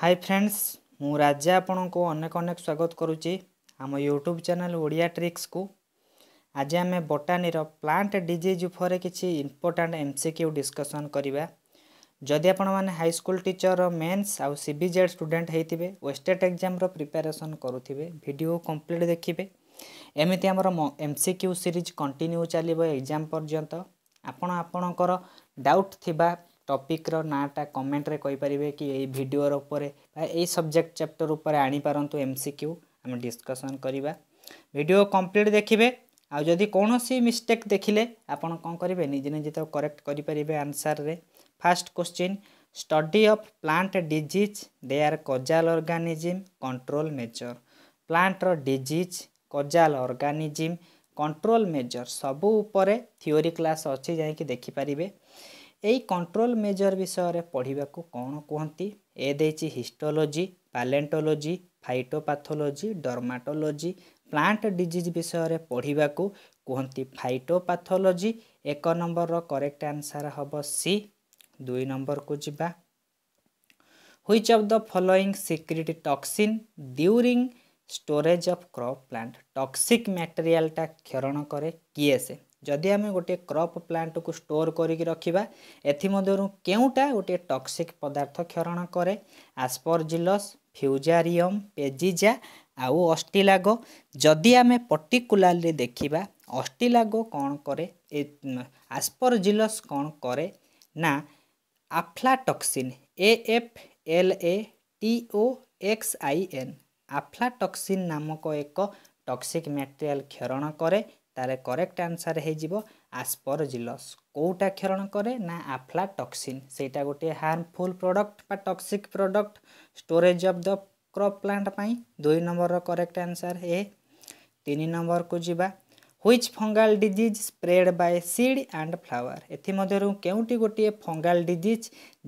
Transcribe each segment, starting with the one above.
High friends ମୁଁ ରାଜା ଆପଣଙ୍କୁ ଅନେକ ଅନେକ ସ୍ୱାଗତ କରୁଛି ଆମ ୟୁଟ୍ୟୁବ୍ ଚ୍ୟାନେଲ୍ ଓଡ଼ିଆ ଟ୍ରିକ୍ସକୁ ଆଜି ଆମେ ବଟାନୀର ପ୍ଲାଣ୍ଟ ଡିଜିଜ୍ ଉପରେ କିଛି important M C Q discussion କରିବା ଯଦି ଆପଣମାନେ ହାଇସ୍କୁଲ ଟିଚର୍ର ମେନ୍ସ ଆଉ ସି ବି ଜେଡ଼୍ ଷ୍ଟୁଡ଼େଣ୍ଟ ହୋଇଥିବେ ୱେଷ୍ଟେଟ୍ ଏକ୍ଜାମ୍ର ପ୍ରିପାରେସନ୍ କରୁଥିବେ ଭିଡ଼ିଓ କମ୍ପ୍ଲିଟ୍ ଦେଖିବେ ଏମିତି ଆମର M C Q series continue ଚାଲିବ ଏକ୍ଜାମ୍ ପର୍ଯ୍ୟନ୍ତ ଆପଣ ଆପଣଙ୍କର ଡାଉଟ୍ ଥିବା ଟପିକ୍ର ନାଁଟା କମେଣ୍ଟରେ କହିପାରିବେ କି ଏଇ ଭିଡ଼ିଓର ଉପରେ ବା ଏଇ ସବଜେକ୍ଟ ଚାପ୍ଟର ଉପରେ ଆଣିପାରନ୍ତୁ ଏମ୍ ସି କ୍ୟୁ ଆମେ ଡିସ୍କସନ୍ କରିବା ଭିଡ଼ିଓ କମ୍ପ୍ଲିଟ୍ ଦେଖିବେ ଆଉ ଯଦି କୌଣସି ମିଷ୍ଟେକ୍ ଦେଖିଲେ ଆପଣ କ'ଣ କରିବେ ନିଜେ ନିଜେ ତାକୁ କରେକ୍ଟ କରିପାରିବେ ଆନ୍ସର୍ରେ first question study of plant disease they are causal organism control measure ପ୍ଲାଣ୍ଟର disease causal organism control measure ସବୁ ଉପରେ ଥିଓରି କ୍ଲାସ୍ ଅଛି ଯାଇକି ଦେଖିପାରିବେ এই কণ্ট্ৰল মেজৰ বিষয়ে পঢ়িবক কণ কুহি এছি হিষ্টলোজি পালেণ্টলোজি ফাইটোপাথোলোজি ডৰ্মাটোলোজি প্লাণ্ট ডিজিজ বিষয়ে পঢ়িবক কুহি ফাইটোপাথোলোজি এক নম্বৰৰ কৰেক্ট আনচাৰ হ'ব চি দুই নম্বৰক যোৱা which of the following secrete toxin during storage of crop plant toxic মেটেৰিয়েলটা ক্ষৰণ কৰে কি আছে ଯଦି ଆମେ ଗୋଟିଏ କ୍ରପ୍ ପ୍ଲାଣ୍ଟକୁ ଷ୍ଟୋର୍ କରିକି ରଖିବା ଏଥିମଧ୍ୟରୁ କେଉଁଟା ଗୋଟିଏ ଟକ୍ସିକ୍ ପଦାର୍ଥ କ୍ଷରଣ କରେ ଆସ୍ପରଜିଲସ୍ ଫ୍ୟୁଜାରିୟମ୍ ପେଜିଜା ଆଉ ଅଷ୍ଟିଲାଗୋ ଯଦି ଆମେ ପର୍ଟିକୁଲାରଲି ଦେଖିବା ଅଷ୍ଟିଲାଗୋ କ'ଣ କରେ ଏ ଆସ୍ପରଜିଲସ୍ କ'ଣ କରେ ନା aflatoxin A F L A T O X I N aflatoxin ନାମକ ଏକ ଟକ୍ସିକ୍ ମେଟେରିଆଲ୍ କ୍ଷରଣ କରେ ତାହେଲେ କରେକ୍ଟ ଆନ୍ସର୍ ହେଇଯିବ ଆସ୍ପରଜିଲସ୍ କେଉଁଟା କ୍ଷରଣ କରେ ନା ଆଫ୍ଲାଟକ୍ସିନ୍ ସେଇଟା ଗୋଟିଏ ହାର୍ମଫୁଲ୍ ପ୍ରଡ଼କ୍ଟ ବା toxic product storage of the crop plant ପାଇଁ ଦୁଇ ନମ୍ବରର କରେକ୍ଟ ଆନ୍ସର୍ ଏ ତିନି ନମ୍ବରକୁ ଯିବା which fungal disease spread by seed and flower এমধ্যে কেউটি গোটিয়ে ফঙ্গাল ডিজিজ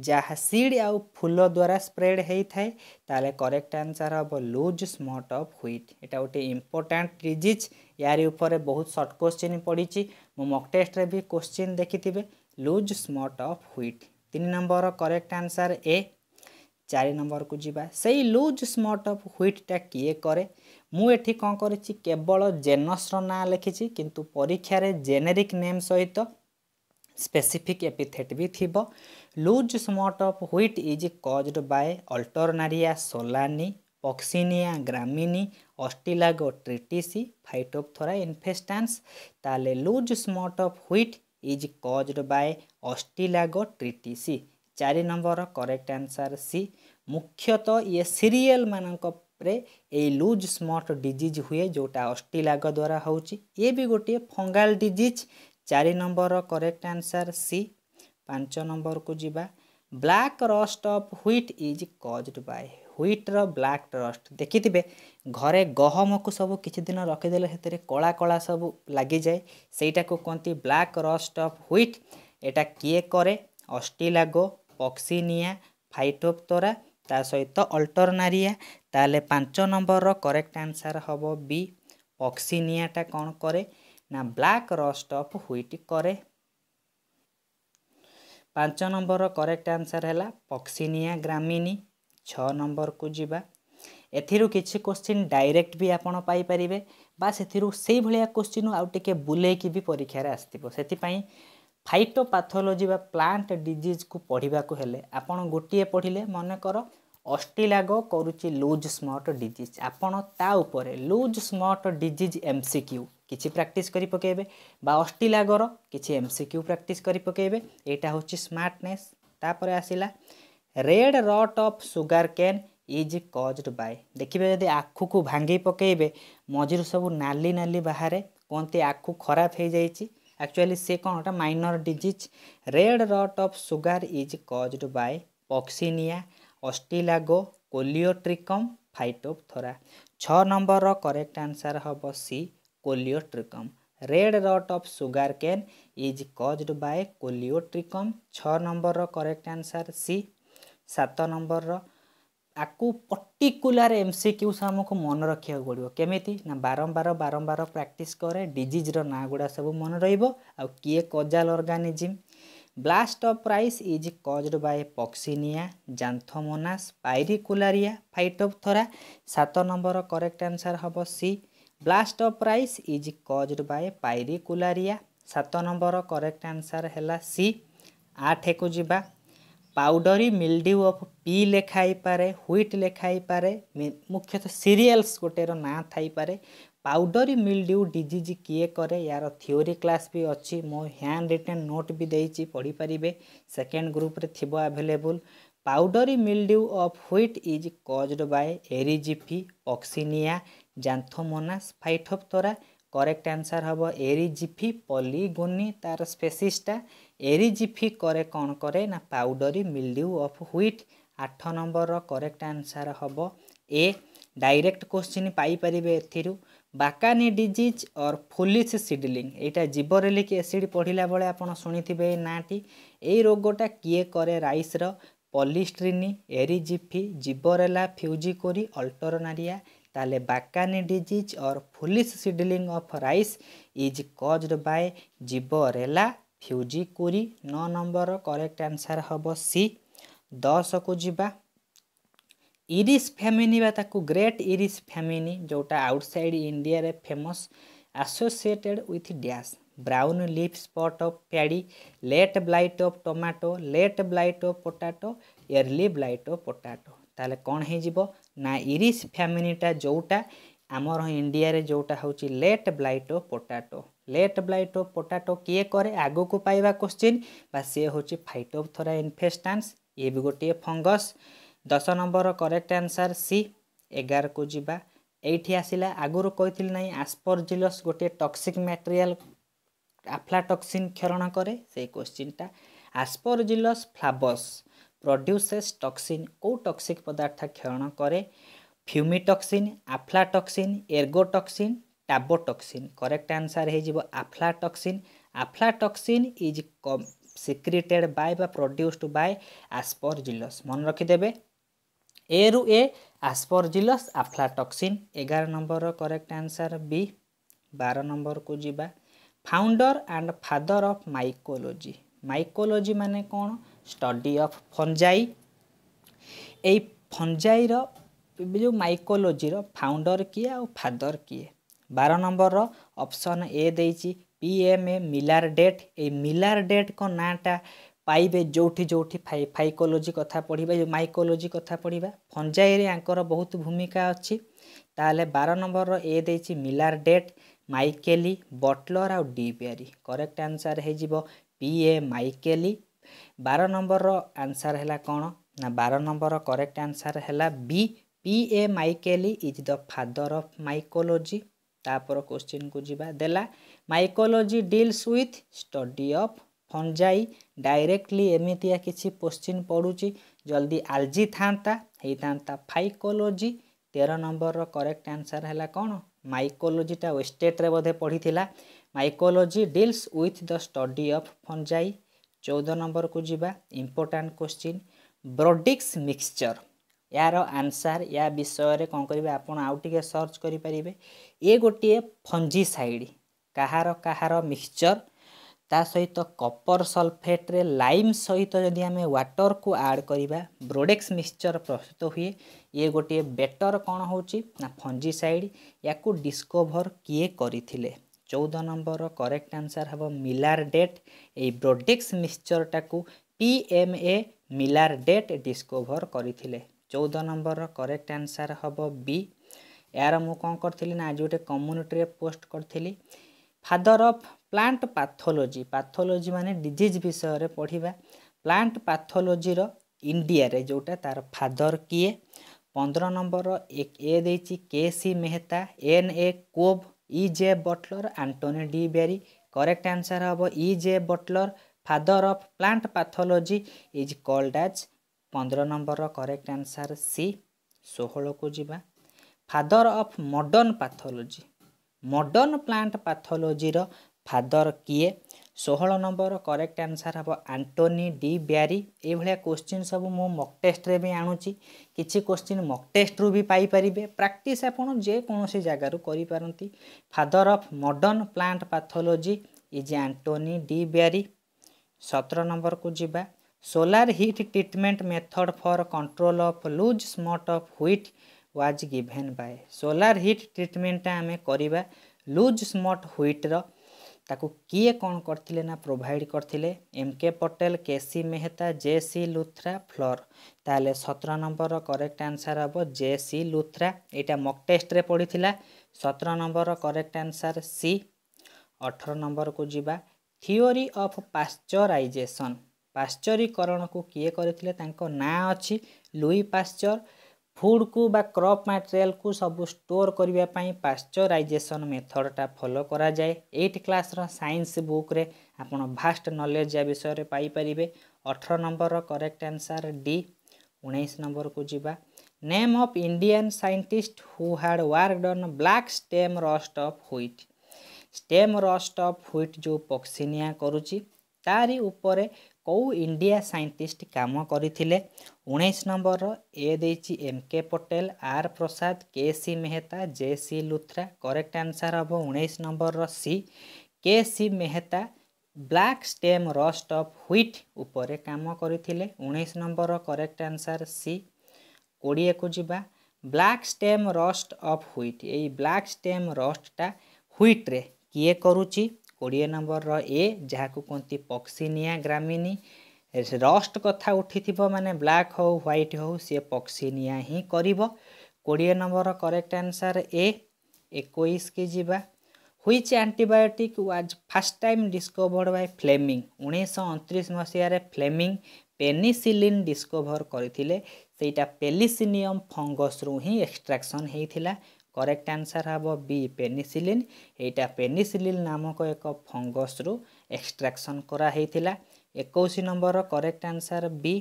যা সিড আউ ফুল দ্বারা স্প্রেড হয়ে থাকে তাহলে করেক্ট আনসার হব লুজ স্মট অফ হুইট এটা গোটে ইম্পর্টাট ডিজিজ ইয়ারি উপরে বহুত সর্ট কোশ্চিন পড়িছি মু মক টেস্টরে বি কোশ্চিন দেখিথিবে লুজ স্মট অফ হুইট তিন নম্বর করেক্ট আনসার এ চারি নম্বরକୁ ଯିବା ସେଇ ଲୁଜ୍ ସ୍ମଟ୍ ଅଫ୍ ହ୍ୱିଟ୍ଟା କିଏ କରେ ମୁଁ ଏଠି କ'ଣ କରିଛି କେବଳ ଜେନସ୍ର ନାଁ ଲେଖିଛି କିନ୍ତୁ ପରୀକ୍ଷାରେ ଜେନେରିକ୍ ନେମ୍ ସହିତ ସ୍ପେସିଫିକ୍ ଏପିଥେଟ୍ ବି ଥିବ loose smut of wheat is caused by Alternaria solani Puccinia graminis Ustilago tritici Phytophthora infestans ତାହେଲେ loose smut of wheat is caused by Ustilago tritici ଚାରି ନମ୍ବର କରେକ୍ଟ ଆନ୍ସର୍ ସି ମୁଖ୍ୟତଃ ଇଏ serial ମାନଙ୍କ ରେ ଏଇ ଲୁଜ୍ ସ୍ମଟ୍ ଡିଜିଜ୍ ହୁଏ ଯେଉଁଟା ଅଷ୍ଟିଲାଗ ଦ୍ୱାରା ହେଉଛି ଏ ବି ଗୋଟିଏ ଫଙ୍ଗାଲ ଡିଜିଜ୍ ଚାରି ନମ୍ବରର କରେକ୍ଟ ଆନ୍ସର୍ ସି ପାଞ୍ଚ ନମ୍ବରକୁ ଯିବା black rust of wheat is caused by ହ୍ୱିଟ୍ର ବ୍ଲାକ୍ ରଷ୍ଟ ଦେଖିଥିବେ ଘରେ ଗହମକୁ ସବୁ କିଛି ଦିନ ରଖିଦେଲେ ସେଥିରେ କଳା କଳା ସବୁ ଲାଗିଯାଏ ସେଇଟାକୁ କୁହନ୍ତି ବ୍ଲାକ୍ ରଷ୍ଟ ଅଫ୍ ହ୍ୱିଟ୍ ଏଇଟା କିଏ କରେ ଅଷ୍ଟିଲାଗୋ ପକ୍ସିନିଆ ଫାଇଟୋପ୍ତରା ତା ସହିତ ଅଲ୍ଟରନାରିଆ ତାହେଲେ ପାଞ୍ଚ ନମ୍ବରର କରେକ୍ଟ ଆନ୍ସର୍ ହେବ ବି ଅକ୍ସିନିଆଟା କ'ଣ କରେ ନା ବ୍ଲାକ୍ ରଷ୍ଟ ଅଫ୍ ହ୍ୱିଟ୍ କରେ ପାଞ୍ଚ ନମ୍ବରର କରେକ୍ଟ ଆନ୍ସର୍ ହେଲା ପକ୍ସିନିଆ ଗ୍ରାମିନୀ ଛଅ ନମ୍ବରକୁ ଯିବା ଏଥିରୁ କିଛି କୋଶ୍ଚିନ୍ ଡାଇରେକ୍ଟ ବି ଆପଣ ପାଇପାରିବେ ବା ସେଥିରୁ ସେଇଭଳିଆ କୋଶ୍ଚିନ୍ ଆଉ ଟିକେ ବୁଲେଇକି ବି ପରୀକ୍ଷାରେ ଆସିଥିବ ସେଥିପାଇଁ ଫାଇଟୋପାଥୋଲୋଜି ବା ପ୍ଲାଣ୍ଟ ଡିଜିଜ୍କୁ ପଢ଼ିବାକୁ ହେଲେ ଆପଣ ଗୋଟିଏ ପଢ଼ିଲେ ମନେକର ଅଷ୍ଟିଲାଗ କରୁଛି ଲୁଜ୍ ସ୍ମଟ୍ ଡିଜିଜ୍ ଆପଣ ତା ଉପରେ loose smut disease M C Q କିଛି ପ୍ରାକ୍ଟିସ୍ କରି ପକାଇବେ ବା ଅଷ୍ଟିଲାଗର କିଛି ଏମ୍ ସି କ୍ୟୁ ପ୍ରାକ୍ଟିସ୍ କରି ପକାଇବେ ଏଇଟା ହେଉଛି ସ୍ମାର୍ଟନେସ୍ ତାପରେ ଆସିଲା red rot of sugar cane is caused by ଦେଖିବେ ଯଦି ଆଖୁକୁ ଭାଙ୍ଗି ପକାଇବେ ମଝିରୁ ସବୁ ନାଲି ନାଲି ବାହାରେ କୁହନ୍ତି ଆଖୁ ଖରାପ ହେଇଯାଇଛି ଆକ୍ଚୁଆଲି ସେ କ'ଣଟା minor disease red rot of sugar is caused by Puccinia Ustilago Colletotrichum Phytophthora ଛଅ ନମ୍ବରର କରେକ୍ଟ ଆନ୍ସର୍ ହେବ C Colletotrichum red rot of sugar cane is caused by Colletotrichum ଛଅ ନମ୍ବରର କରେକ୍ଟ ଆନ୍ସର୍ ସି ସାତ ନମ୍ବରର ଆକୁ ପର୍ଟିକୁଲାର ଏମ୍ ସି କ୍ୟୁସ୍ ଆମକୁ ମନେ ରଖିବାକୁ ପଡ଼ିବ କେମିତି ନା ବାରମ୍ବାର ବାରମ୍ବାର ପ୍ରାକ୍ଟିସ୍ କରେ ଡିଜିଜ୍ର ନାଁ ଗୁଡ଼ା ସବୁ ମନେ ରହିବ ଆଉ କିଏ causal organism blast of rice is caused by Poccinia, Xanthomonas, Pyricularia, Phytophthora. सात नंबर करेक्ट आंसर हम C blast of rice is caused by Pyricularia सात नंबर करेक्ट आंसर है सी आठ को जी पाउडरी मिल्ड्यू अफ पी लेखाई पारे ह्विट लेखाई पारे मुख्यतः सीरीयल्स गोटे ना थाई ପାଉଡ଼ରୀ ମିଲ୍ଡ୍ୟୁ ଡିଜିଜ୍ କିଏ କରେ ୟାର ଥିଓରି କ୍ଲାସ୍ ବି ଅଛି ମୋ ହ୍ୟାଣ୍ଡ ରିଟେନ୍ ନୋଟ୍ ବି ଦେଇଛି ପଢ଼ିପାରିବେ ସେକେଣ୍ଡ ଗ୍ରୁପ୍ରେ ଥିବ available powdery mildew of wheat is caused by Erysiphe Puccinia Xanthomonas Phytophthora correct answer ହେବ ଏରିଜିଫି ପଲିଗୋନି ତା'ର ସ୍ପେସିସ୍ଟା ଏରିଜିଫି କରେ କ'ଣ କରେ ନା ପାଉଡ଼ରୀ ମିଲ୍ଡ୍ୟୁ ଅଫ୍ ହ୍ୱିଟ୍ ଆଠ ନମ୍ବରର କରେକ୍ଟ ଆନ୍ସର୍ ହେବ ଏ ଡାଇରେକ୍ଟ କୋଶ୍ଚିନ୍ ପାଇପାରିବେ ଏଥିରୁ bakanae disease or foolish seedling এইটা জীবরেলিক এসিড পড়া বেড়ে আপনার শুনেছিবে এই নাঁটি এই রোগটা কি করে রাইসর পলিস্ট্রিনি এরিজিফি জীবরেলা ফিউজিকোরি অল্টরনারিয়া তাহলে bakanae disease or foolish seedling of rice is caused by Gibberella fujikuroi ন নম্বর করেক্ট আনসার হব সি দশ কু যা ଇରିସ୍ ଫ୍ୟାମିନି ବା ତାକୁ ଗ୍ରେଟ୍ ଇରିସ୍ ଫ୍ୟାମିନି ଯେଉଁଟା ଆଉଟସାଇଡ୍ ଇଣ୍ଡିଆରେ famous associated with dash brown leaf spot of paddy late blight of tomato late blight of potato early blight of potato ତାହେଲେ କ'ଣ ହେଇଯିବ ନା ଇରିସ୍ ଫ୍ୟାମିନିଟା ଯେଉଁଟା ଆମର ଇଣ୍ଡିଆରେ ଯେଉଁଟା ହେଉଛି late blight of potato late blight of potato କିଏ କରେ ଆଗକୁ ପାଇବା କୋଶ୍ଚିନ୍ ବା ସିଏ ହେଉଛି ଫାଇଟୋପଥରା ଇନଫେଷ୍ଟାନ୍ସ ଇଏ ବି ଗୋଟିଏ ଫଙ୍ଗସ୍ ଦଶ ନମ୍ବର କରେକ୍ଟ ଆନ୍ସର୍ ସି ଏଗାରକୁ ଯିବା ଏଇଠି ଆସିଲା ଆଗରୁ କହିଥିଲି ନାହିଁ ଆସ୍ପରଜିଲସ୍ ଗୋଟିଏ ଟକ୍ସିକ୍ ମ୍ୟାଟେରିଆଲ୍ ଆଫ୍ଲାଟକ୍ସିନ୍ କ୍ଷରଣ କରେ ସେଇ କୋଶ୍ଚିନ୍ଟା ଆସ୍ପରଜିଲସ୍ ଫ୍ଲାବସ୍ ପ୍ରଡ୍ୟୁସେସ୍ ଟକ୍ସିନ୍ କେଉଁ ଟକ୍ସିକ୍ ପଦାର୍ଥ କ୍ଷରଣ କରେ ଫ୍ୟୁମିଟକ୍ସିନ୍ ଆଫ୍ଲାଟକ୍ସିନ୍ ଏର୍ଗୋଟକ୍ସିନ୍ ଟାବୋଟକ୍ସିନ୍ କରେକ୍ଟ ଆନ୍ସର୍ ହେଇଯିବ aflatoxin aflatoxin is come secreted by ବା ପ୍ରଡ୍ୟୁସ୍ଡ ବାଏ ଆସ୍ପର୍ ଜିଲସ୍ ମନେ ରଖିଦେବେ ଏରୁ ଏ ଆସ୍ପରଜିଲସ୍ ଆଫ୍ଲାଟକ୍ସିନ୍ ଏଗାର ନମ୍ବରର କରେକ୍ଟ ଆନ୍ସର୍ ବି ବାର ନମ୍ବରକୁ ଯିବା founder and father of mycology mycology ମାନେ କ'ଣ ଷ୍ଟଡି ଅଫ୍ ଫଞ୍ଜାଇ ଏଇ ଫଞ୍ଜାଇର ଯେଉଁ ମାଇକୋଲୋଜିର ଫାଉଣ୍ଡର୍ କିଏ ଆଉ ଫାଦର୍ କିଏ ବାର ନମ୍ବରର ଅପସନ୍ ଏ ଦେଇଛି P M A Millardet ଏଇ ମିଲାର ଡେଟ୍ଙ୍କ ନାଁଟା ପାଇବେ ଯେଉଁଠି ଯେଉଁଠି ଫାଇକୋଲୋଜି କଥା ପଢ଼ିବା ଯେଉଁ ମାଇକୋଲୋଜି କଥା ପଢ଼ିବା ଫଞ୍ଜାଇରେ ୟାଙ୍କର ବହୁତ ଭୂମିକା ଅଛି ତାହେଲେ ବାର ନମ୍ବରର ଏ ଦେଇଛି ମିଲାର ଡେଟ୍ ମାଇକେଲି ବଟଲର ଆଉ ଡି ପେରି କରେକ୍ଟ ଆନ୍ସର୍ ହେଇଯିବ ପି ଏ ମାଇକେଲି ବାର ନମ୍ବରର ଆନ୍ସର୍ ହେଲା କ'ଣ ନା ବାର ନମ୍ବରର କରେକ୍ଟ ଆନ୍ସର୍ ହେଲା B P A Micheli is the father of mycology ତାପର କୋଶ୍ଚିନ୍କୁ ଯିବା ଦେଲା mycology deals with study of fungi directly ଏମିତିଆ କିଛି କ୍ୱଶ୍ଚିନ୍ ପଡ଼ୁଛି ଜଲ୍ଦି ଆଲଜି ଥାଆନ୍ତା ହେଇଥାନ୍ତା ଫାଇକୋଲୋଜି ତେର ନମ୍ବରର କରେକ୍ଟ ଆନ୍ସର ହେଲା କ'ଣ ମାଇକୋଲୋଜିଟା ୱେଷ୍ଟେଟ୍ରେ ବୋଧେ ପଢ଼ିଥିଲା mycology deals with the study of fungi ଚଉଦ ନମ୍ବରକୁ ଯିବା ଇମ୍ପୋର୍ଟାଣ୍ଟ କ୍ୱଶ୍ଚିନ୍ ବ୍ରଡିକ୍ସ ମିକ୍ସଚର୍ ୟାର ଆନ୍ସାର୍ ୟା ବିଷୟରେ କ'ଣ କରିବେ ଆପଣ ଆଉ ଟିକିଏ ସର୍ଚ୍ଚ କରିପାରିବେ ଏ ଗୋଟିଏ ଫଞ୍ଜି ସାଇଡ଼ କାହାର କାହାର ମିକ୍ସଚର୍ ତା ସହିତ କପର ସଲଫେଟ୍ରେ ଲାଇମ୍ ସହିତ ଯଦି ଆମେ ୱାଟର୍କୁ ଆଡ଼୍ କରିବା ବ୍ରୋଡେକ୍ସ ମିକ୍ସଚର୍ ପ୍ରସ୍ତୁତ ହୁଏ ଇଏ ଗୋଟିଏ ବେଟର୍ କ'ଣ ହେଉଛି ନା ଫଞ୍ଜିସାଇଡ଼୍ ୟାକୁ ଡିସ୍କୋଭର୍ କିଏ କରିଥିଲେ ଚଉଦ ନମ୍ବରର କରେକ୍ଟ ଆନ୍ସର୍ ହେବ ମିଲାର୍ ଡେଟ୍ ଏଇ ବ୍ରୋଡେକ୍ସ ମିକ୍ସଚର୍ଟାକୁ P M A Millardet discover କରିଥିଲେ ଚଉଦ ନମ୍ବରର କରେକ୍ଟ ଆନ୍ସର୍ ହେବ ବି ଏହାର ମୁଁ କ'ଣ କରିଥିଲି ନା ଆଜି ଗୋଟେ କମ୍ୟୁନିଟିରେ ପୋଷ୍ଟ କରିଥିଲି father of plant pathology pathology ମାନେ ଡିଜିଜ୍ ବିଷୟରେ ପଢ଼ିବା ପ୍ଲାଣ୍ଟ ପାଥୋଲୋଜିର ଇଣ୍ଡିଆରେ ଯେଉଁଟା ତା'ର ଫାଦର୍ କିଏ ପନ୍ଦର ନମ୍ବର ଏକ ଏ ଦେଇଛି K C Mehta N A Cobb E J Butler Anthony de Bary correct answer ହେବ E J Butler father of plant pathology is called as ପନ୍ଦର ନମ୍ବରର କରେକ୍ଟ ଆନ୍ସର୍ ସି ଷୋହଳକୁ ଯିବା father of modern pathology modern plant ପାଥୋଲୋଜିର father କିଏ ଷୋହଳ ନମ୍ବର correct answer ହେବ ଆଣ୍ଟୋନି ଡି ବ୍ୟାରି ଏଇଭଳିଆ କୋଶ୍ଚିନ୍ ସବୁ ମୁଁ ମକ୍ ଟେଷ୍ଟରେ ବି ଆଣୁଛି କିଛି କୋଶ୍ଚିନ୍ ମକ୍ ଟେଷ୍ଟରୁ ବି ପାଇପାରିବେ ପ୍ରାକ୍ଟିସ୍ ଆପଣ ଯେକୌଣସି ଜାଗାରୁ କରିପାରନ୍ତି father of modern plant pathology is Anthony de Bary ସତର ନମ୍ବରକୁ ଯିବା solar heat treatment method for control of loose smut of wheat was given by solar heat ଟ୍ରିଟମେଣ୍ଟଟା ଆମେ କରିବା ଲୁଜ୍ ସ୍ମଟ୍ ହ୍ୱିଟ୍ର ତାକୁ କିଏ କ'ଣ କରିଥିଲେ ନା ପ୍ରୋଭାଇଡ଼ କରିଥିଲେ M K Patel K C Mehta J C Luthra ଫ୍ଲୋର୍ ତାହେଲେ ସତର ନମ୍ବରର କରେକ୍ଟ ଆନ୍ସର୍ ହେବ ଜେ ସି ଲୁଥ୍ରା ଏଇଟା ମକ୍ ଟେଷ୍ଟରେ ପଡ଼ିଥିଲା ସତର ନମ୍ବରର କରେକ୍ଟ ଆନ୍ସାର୍ ସି ଅଠର ନମ୍ବରକୁ ଯିବା ଥିଓରି ଅଫ୍ ପାଶ୍ଚରାଇଜେସନ୍ ପାଶ୍ଚରୀକରଣକୁ କିଏ କରିଥିଲେ ତାଙ୍କ ନାଁ ଅଛି ଲୁଇ ପାଶ୍ଚର ফুড কু বা ক্রপ মাটেরিয়াল কু সব স্টোর করা পাশ্চরাইজেসন মেথডটা ফলো করা যায় এইট ক্লাসর সাইন্স বুক্রে আপনার ভাষ্ট নলেজ যা বিষয় পাইপারে অঠর নম্বর করেক্ট আনসর ডি উনিশ নম্বর কু যা name of Indian scientist who had worked on black stem rust of wheat stem rust of wheat যে পক্সিনিয়া করুছি ତାରି ଉପରେ କେଉଁ ଇଣ୍ଡିଆ ସାଇଣ୍ଟିଷ୍ଟ କାମ କରିଥିଲେ ଉଣେଇଶ ନମ୍ବରର ଏ ଦେଇଛି M K Patel R Prasad K C Mehta J C Luthra correct answer ହେବ ଉଣେଇଶ ନମ୍ବରର C K C Mehta black stem rust of wheat ଉପରେ କାମ କରିଥିଲେ ଉଣେଇଶ ନମ୍ବରର କରେକ୍ଟ ଆନ୍ସର ସି କୋଡ଼ିଏକୁ ଯିବା black stem rust of wheat ଏଇ ବ୍ଲାକ୍ ଷ୍ଟେମ୍ ରଷ୍ଟଟା ହ୍ୱିଟ୍ରେ କିଏ କରୁଛି କୋଡ଼ିଏ ନମ୍ବରର ଏ ଯାହାକୁ କୁହନ୍ତି ପକ୍ସିନିଆ ଗ୍ରାମିନି ରଷ୍ଟ କଥା ଉଠିଥିବ ମାନେ ବ୍ଲାକ୍ ହେଉ ହ୍ୱାଇଟ୍ ହେଉ ସିଏ ପକ୍ସିନିଆ ହିଁ କରିବ କୋଡ଼ିଏ ନମ୍ବରର କରେକ୍ଟ ଆନ୍ସର୍ ଏ ଏକୋଇଶକି ଯିବା which antibiotic was first time discovered by Fleming ଉଣେଇଶହ ଅଣତିରିଶ ମସିହାରେ ଫ୍ଲେମିଂ ପେନିସିଲିନ୍ ଡିସ୍କଭର୍ କରିଥିଲେ ସେଇଟା ପେଲିସିନିୟମ୍ ଫଙ୍ଗସ୍ରୁ ହିଁ ଏକ୍ସଟ୍ରାକ୍ସନ୍ ହେଇଥିଲା କରେକ୍ଟ ଆନ୍ସର୍ ହେବ ବି ପେନିସିଲିନ୍ ଏଇଟା ପେନିସିଲିନ୍ ନାମକ ଏକ ଫଙ୍ଗସ୍ରୁ ଏକ୍ସଟ୍ରାକ୍ସନ୍ କରାହେଇଥିଲା ଏକୋଇଶ ନମ୍ବର କରେକ୍ଟ ଆନ୍ସର୍ ବି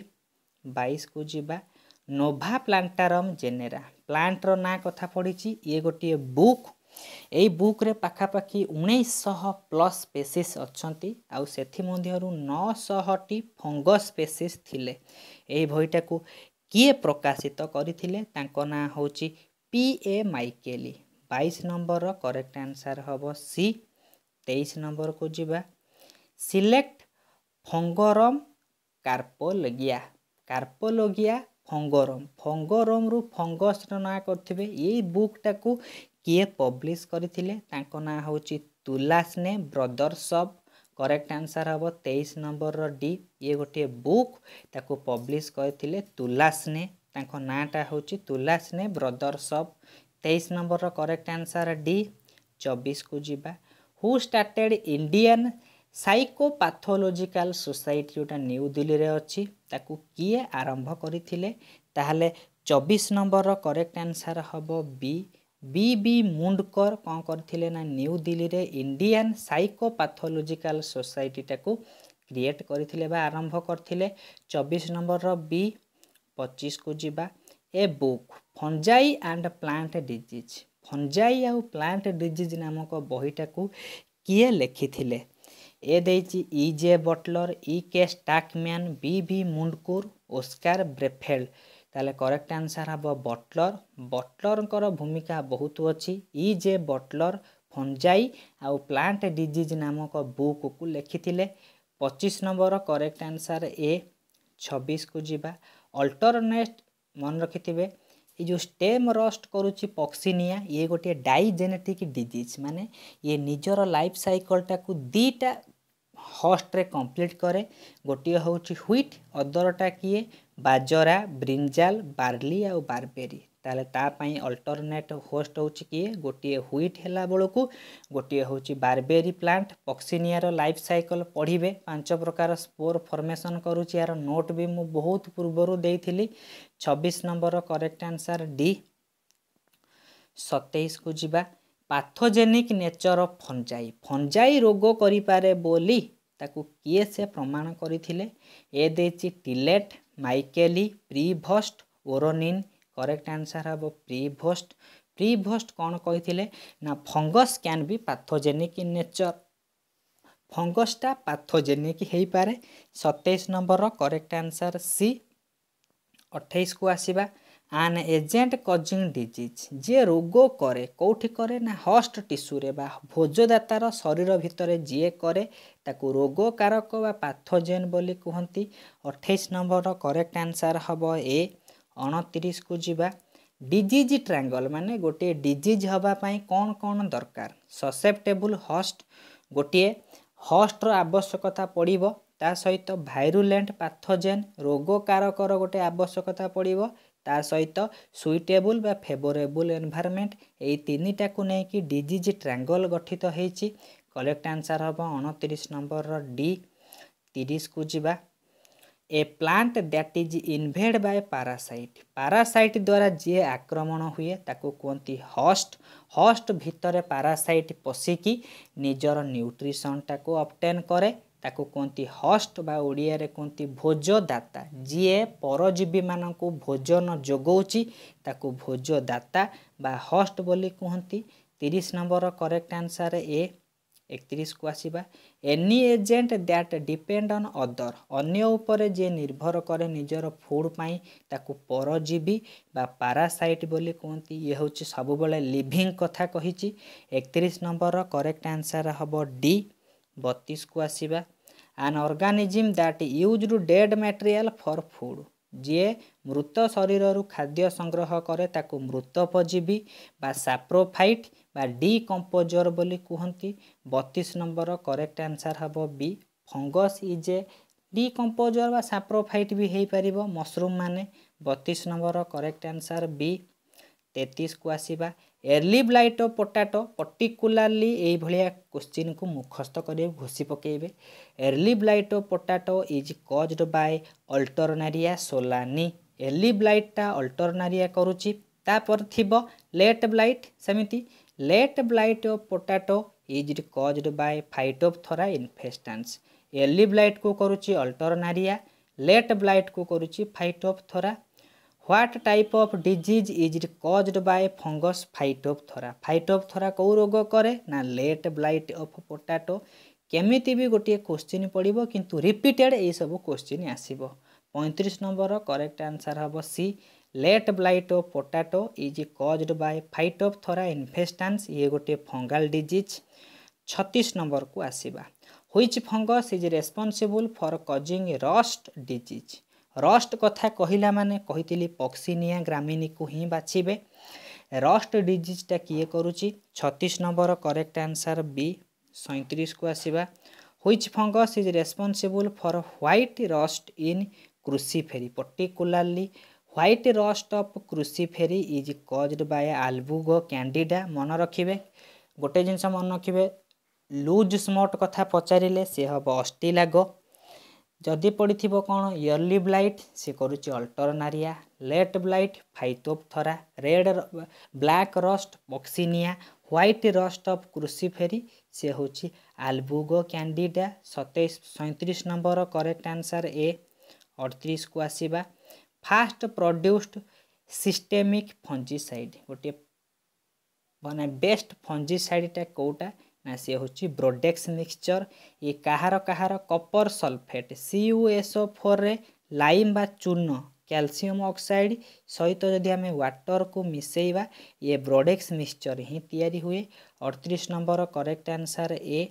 ବାଇଶକୁ ଯିବା ନୋଭା ପ୍ଲାଣ୍ଟାରମ୍ ଜେନେରା ପ୍ଲାଣ୍ଟର ନାଁ କଥା ପଡ଼ିଛି ଇଏ ଗୋଟିଏ ବୁକ୍ ଏଇ ବୁକ୍ରେ ପାଖାପାଖି ଉଣେଇଶହ ପ୍ଲସ୍ ସ୍ପେସିସ୍ ଅଛନ୍ତି ଆଉ ସେଥିମଧ୍ୟରୁ ନଅଶହଟି ଫଙ୍ଗସ୍ ସ୍ପେସିସ୍ ଥିଲେ ଏହି ବହିଟାକୁ କିଏ ପ୍ରକାଶିତ କରିଥିଲେ ତାଙ୍କ ନାଁ ହେଉଛି ପି ଏ ମାଇକେଲି ବାଇଶ ନମ୍ବରର କରେକ୍ଟ ଆନ୍ସର୍ ହେବ ସି ତେଇଶ ନମ୍ବରକୁ ଯିବା ସିଲେକ୍ଟ ଫଙ୍ଗରମ୍ କାର୍ପୋଲଗିଆ କାର୍ପୋଲଗିଆ ଫଙ୍ଗରମ୍ ଫଙ୍ଗରମ୍ରୁ ଫଙ୍ଗସ୍ର ନାଁ କରିଥିବେ ଏଇ ବୁକ୍ଟାକୁ କିଏ ପବ୍ଲିଶ କରିଥିଲେ ତାଙ୍କ ନାଁ ହେଉଛି ତୁଲାସ୍ନେ ବ୍ରଦର୍ସବ୍ କରେକ୍ଟ ଆନ୍ସର୍ ହେବ ତେଇଶ ନମ୍ବରର ଡି ଇଏ ଗୋଟିଏ ବୁକ୍ ତାକୁ ପବ୍ଲିଶ କରିଥିଲେ ତୁଲାସ୍ନେ ତାଙ୍କ ନାଁଟା ହେଉଛି ତୁଲାସିନେ ବ୍ରଦର୍ସ ଅଫ୍ ତେଇଶ ନମ୍ବରର କରେକ୍ଟ ଆନ୍ସର୍ ଡି ଚବିଶକୁ ଯିବା who started Indian psychopathological society ଯେଉଁଟା ନ୍ୟୁ ଦିଲ୍ଲୀରେ ଅଛି ତାକୁ କିଏ ଆରମ୍ଭ କରିଥିଲେ ତାହେଲେ ଚବିଶ ନମ୍ବରର କରେକ୍ଟ ଆନ୍ସର୍ ହେବ ବି ବି ବି ମୁଣ୍ଡକର କ'ଣ କରିଥିଲେ ନା ନ୍ୟୁ ଦିଲ୍ଲୀରେ ଇଣ୍ଡିଆନ୍ ସାଇକୋପାଥୋଲୋଜିକାଲ ସୋସାଇଟିଟାକୁ କ୍ରିଏଟ୍ କରିଥିଲେ ବା ଆରମ୍ଭ କରିଥିଲେ ଚବିଶ ନମ୍ବରର ବି ପଚିଶକୁ ଯିବା A book fungi and plant disease fungi ଆଉ ପ୍ଲାଣ୍ଟ ଡିଜିଜ୍ ନାମକ ବହିଟାକୁ କିଏ ଲେଖିଥିଲେ ଏ ଦେଇଛି ଇ ଜେ ବଟଲର ଇ କେ ଷ୍ଟାକମ୍ୟାନ୍ ବି ଭି ମୁଣ୍ଡକୁର ଓସ୍କାର ବ୍ରେଫେଲ୍ଡ ତାହେଲେ କରେକ୍ଟ ଆନ୍ସର୍ ହେବ ବଟଲର ବଟଲରଙ୍କର ଭୂମିକା ବହୁତ ଅଛି ଇ ଜେ ବଟଲର ଫଞ୍ଜାଇ ଆଉ ପ୍ଲାଣ୍ଟ ଡିଜିଜ୍ ନାମକ ବୁକ୍କୁ ଲେଖିଥିଲେ ପଚିଶ ନମ୍ବର କରେକ୍ଟ ଆନ୍ସର୍ ଏ ଛବିଶକୁ ଯିବା अल्टरनेट मन ରଖିଥିବେ ये जो स्टेम रस्ट करुच्ची पक्सीनिया ये गोटे डाइजेनेटिक डिजीज मान ये निजर लाइफ सैकलटा को दीटा हस्ट्रे कम्प्लीट कै गोटे हूँ ह्विट अदरटा किए बाजरा ब्रिंजाल बार्ली आ बारबेरी ତାହେଲେ ତା ପାଇଁ ଅଲ୍ଟରନେଟ୍ ହୋଷ୍ଟ ହେଉଛି କିଏ ଗୋଟିଏ ହ୍ୱିଟ୍ ହେଲା ବେଳକୁ ଗୋଟିଏ ହେଉଛି ବାରବେରୀ ପ୍ଲାଣ୍ଟ ପକ୍ସିନିଆର ଲାଇଫ୍ ସାଇକଲ୍ ପଢ଼ିବେ ପାଞ୍ଚ ପ୍ରକାର ସ୍ପୋର୍ ଫର୍ମେସନ୍ କରୁଛି ଏହାର ନୋଟ୍ ବି ମୁଁ ବହୁତ ପୂର୍ବରୁ ଦେଇଥିଲି ଛବିଶ ନମ୍ବର କରେକ୍ଟ ଆନ୍ସର୍ ଡି ସତେଇଶକୁ ଯିବା ପାଥୋଜେନିକ୍ ନେଚର୍ ଅଫ୍ ଫଞ୍ଜାଇ ଫଞ୍ଜାଇ ରୋଗ କରିପାରେ ବୋଲି ତାକୁ କିଏ ସେ ପ୍ରମାଣ କରିଥିଲେ ଏ ଦେଇଛି ଟିଲେଟ୍ ମାଇକେଲି ପ୍ରିଭଷ୍ଟ ଓରୋନିନ୍ करेक्ट आंसर हम प्रीभोस्ट प्रीभोस्ट कौन कही ना फंगस कैन भी पाथोजेनिक इन नेचर फंगसटा पाथोजेनिक हो पारे सतैश नंबर करेक्ट आंसर सी अठाईस को आसवा आन एजेंट कजिंग डिजिज ଯିଏ रोग କରେ କେଉଁଠି କରେ ନା ହଷ୍ଟ ଟିସୁରେ ବା ଭୋଜଦାତାର ଶରୀର ଭିତରେ ଯିଏ କରେ ତାକୁ ରୋଗକାରକ ବା ପାଥୋଜେନ୍ ବୋଲି କୁହନ୍ତି ଅଠେଇଶ ନମ୍ବରର କରେକ୍ଟ ଆନ୍ସର୍ ହେବ ଅଣତିରିଶକୁ ଯିବା ଡିଜିଜ୍ ଟ୍ରାଙ୍ଗଲ୍ ମାନେ ଗୋଟିଏ ଡିଜିଜ୍ ହେବା ପାଇଁ କ'ଣ କ'ଣ ଦରକାର ସସେପ୍ଟେବୁଲ୍ ହଷ୍ଟ ଗୋଟିଏ ହଷ୍ଟର ଆବଶ୍ୟକତା ପଡ଼ିବ ତା ସହିତ ଭାଇରୁଲେଣ୍ଟ ପାଥୋଜେନ୍ ରୋଗକାରକର ଗୋଟେ ଆବଶ୍ୟକତା ପଡ଼ିବ ତା ସହିତ ସୁଇଟେବୁଲ୍ ବା ଫେଭରେବୁଲ୍ ଏନ୍ଭାରମେଣ୍ଟ ଏଇ ତିନିଟାକୁ ନେଇକି ଡିଜିଜ୍ ଟ୍ରାଙ୍ଗଲ୍ ଗଠିତ ହେଇଛି କଲେକ୍ଟ ଆନ୍ସର୍ ହେବ ଅଣତିରିଶ ନମ୍ବରର ଡି ତିରିଶକୁ ଯିବା a plant that is invaded by parasite parasite द्वारा जी आक्रमण हुए ताकू कहती हस्ट हस्ट भितर पारासाइट पशिकी निजर न्यूट्रिशन टाक अबटेन कै ताकू कहती हस्ट बा ओडिया कहती भोजदाता जी परजीवी मान भोजन जोगाऊँगी ताकू भोजदाता बा हस्ट बोली कहती তিরিশ নম্বর করেক্ট আনসার এ ଏକତିରିଶକୁ ଆସିବା any agent that depend on other ଅନ୍ୟ ଉପରେ ଯିଏ ନିର୍ଭର କରେ ନିଜର ଫୁଡ଼୍ ପାଇଁ ତାକୁ ପରଜୀବୀ ବା ପାରାସାଇଟ୍ ବୋଲି କୁହନ୍ତି ଇଏ ହେଉଛି ସବୁବେଳେ ଲିଭିଂ କଥା କହିଛି ଏକତିରିଶ ନମ୍ବରର କରେକ୍ଟ ଆନ୍ସର୍ ହେବ ଡି ବତିଶକୁ ଆସିବା an organism that use dead material for food ଯିଏ ମୃତ ଶରୀରରୁ ଖାଦ୍ୟ ସଂଗ୍ରହ କରେ ତାକୁ ମୃତପଜୀବୀ ବା ସାପ୍ରୋଫାଇଟ୍ ବା ଡିକମ୍ପୋଜର୍ ବୋଲି କୁହନ୍ତି ବତିଶ ନମ୍ବର କରେକ୍ଟ ଆନ୍ସର୍ ହେବ ବି ଫଙ୍ଗସ୍ ଇଜ୍ ଏ ଡିକମ୍ପୋଜର୍ ବା ସାପ୍ରୋଫାଇଟ୍ ବି ହୋଇପାରିବ ମସରୁମ୍ ମାନେ ବତିଶ ନମ୍ବର କରେକ୍ଟ ଆନ୍ସର୍ ବି ତେତିଶକୁ ଆସିବା early blight of potato particularly ଏଇଭଳିଆ କୋଶ୍ଚିନ୍କୁ ମୁଖସ୍ଥ କରିବାକୁ ଘୋଷି ପକାଇବେ early blight of potato is caused by Alternaria solani early ବ୍ଲାଇଟ୍ଟା ଅଲ୍ଟରନାରିଆ କରୁଛି ତାପରେ ଥିବ ଲେଟ୍ ବ୍ଲାଇଟ୍ ସେମିତି late blight of potato is caused by Phytophthora infestans early ବ୍ଲାଇଟ୍କୁ କରୁଛି ଅଲ୍ଟରନାରିଆ ଲେଟ୍ ବ୍ଲାଇଟ୍କୁ କରୁଛି Phytophthora what type of disease is caused by fungus of ଥରା Phytophthora କେଉଁ ରୋଗ କରେ ନା late blight of potato କେମିତି ବି ଗୋଟିଏ କ୍ୱେଶ୍ଚିନ୍ ପଡ଼ିବ କିନ୍ତୁ ରିପିଟେଡ଼୍ ଏହିସବୁ କ୍ୱେଶ୍ଚିନ୍ ଆସିବ ପଇଁତିରିଶ ନମ୍ବରର କରେକ୍ଟ ଆନ୍ସର୍ ହେବ C late blight of potato is caused by Phytophthora infestans ये गोटे फंगाल डिजिज छतीस नंबर को आसवा which fungus is responsible for causing rust disease rust कथा कहला मैंने कही पक्सीनिया ग्रामिनी को ही बाछबे रस्ट डिजिजटा किए करुच्ची छतीस नंबर करेक्ट आंसर बी सैंतीस को आसवा which fungus is responsible for white rust in cruciferae particular white rust of cruciferae is caused by Albugo candida ମନେ ରଖିବେ ଗୋଟେ ଜିନିଷ ମନେ ରଖିବେ ଲୁଜ୍ ସ୍ମଟ୍ କଥା ପଚାରିଲେ ସେ ହେବ ଅଷ୍ଟିଲାଗ ଯଦି ପଡ଼ିଥିବ କ'ଣ ଇୟର୍ଲି ବ୍ଲାଇଟ୍ ସେ କରୁଛି Alternaria late blight Phytophthora red black rust Puccinia white rust of cruciferae ସେ ହେଉଛି ଆଲବୁଗୋ କ୍ୟାଣ୍ଡିଡ଼ା ସତେଇଶ ସଇଁତିରିଶ ନମ୍ବର କରେକ୍ଟ ଆନ୍ସର୍ ଏ ଅଠତିରିଶକୁ ଆସିବା ଫାଷ୍ଟ ପ୍ରଡ୍ୟୁସ୍ଡ ସିଷ୍ଟେମିକ୍ ଫଞ୍ଜିସାଇଡ୍ ଗୋଟିଏ ମାନେ ବେଷ୍ଟ ଫଞ୍ଜିସାଇଡ୍ଟା କେଉଁଟା ନା ସିଏ ହେଉଛି ବ୍ରୋଡେକ୍ସ ମିକ୍ସଚର୍ ଇଏ କାହାର କାହାର copper sulphate C U S O ଫୋର୍ରେ ଲାଇମ୍ ବା ଚୂନ କ୍ୟାଲସିୟମ୍ ଅକ୍ସାଇଡ୍ ସହିତ ଯଦି ଆମେ ୱାଟର୍କୁ ମିଶାଇବା ଇଏ ବ୍ରୋଡେକ୍ସ ମିକ୍ସଚର୍ ହିଁ ତିଆରି ହୁଏ ଅଠତିରିଶ ନମ୍ବର କରେକ୍ଟ ଆନ୍ସର୍ ଏ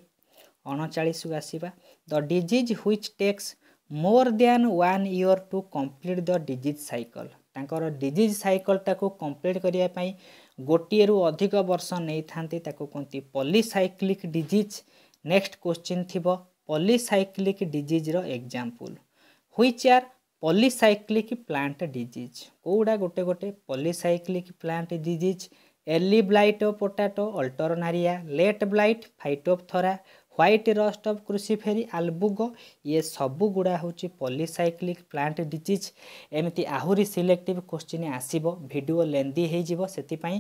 ଅଣଚାଳିଶକୁ ଆସିବା the disease which takes more than one year to complete the disease cycle ତାଙ୍କର ଡିଜିଜ୍ ସାଇକଲ୍ଟାକୁ କମ୍ପ୍ଲିଟ୍ କରିବା ପାଇଁ ଗୋଟିଏରୁ ଅଧିକ ବର୍ଷ ନେଇଥାନ୍ତି ତାକୁ କୁହନ୍ତି ପଲିସାଇକ୍ଲିକ୍ ଡିଜିଜ୍ ନେକ୍ସଟ୍ କ୍ୱେଶ୍ଚିନ୍ ଥିବ ପଲିସାଇକ୍ଲିକ୍ ଡିଜିଜ୍ର example which are polycyclic plant disease କେଉଁଗୁଡ଼ା ଗୋଟେ ଗୋଟେ polycyclic plant disease early blight potato Alternaria late blight Phytophthora white rust of cruciferae Albugo ଇଏ ସବୁଗୁଡ଼ା ହେଉଛି ପଲିସାଇକ୍ଲିକ୍ ପ୍ଲାଣ୍ଟ ଡିଜିଜ୍ ଏମିତି ଆହୁରି ସିଲେକ୍ଟିଭ୍ କ୍ୱେଶ୍ଚିନ୍ ଆସିବ ଭିଡ଼ିଓ ଲେନ୍ଦି ହେଇଯିବ ସେଥିପାଇଁ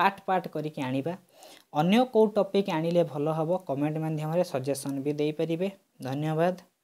ପାର୍ଟ ପାର୍ଟ କରିକି ଆଣିବା ଅନ୍ୟ କେଉଁ ଟପିକ୍ ଆଣିଲେ ଭଲ ହେବ କମେଣ୍ଟ ମାଧ୍ୟମରେ ସଜେସନ୍ ବି ଦେଇପାରିବେ ଧନ୍ୟବାଦ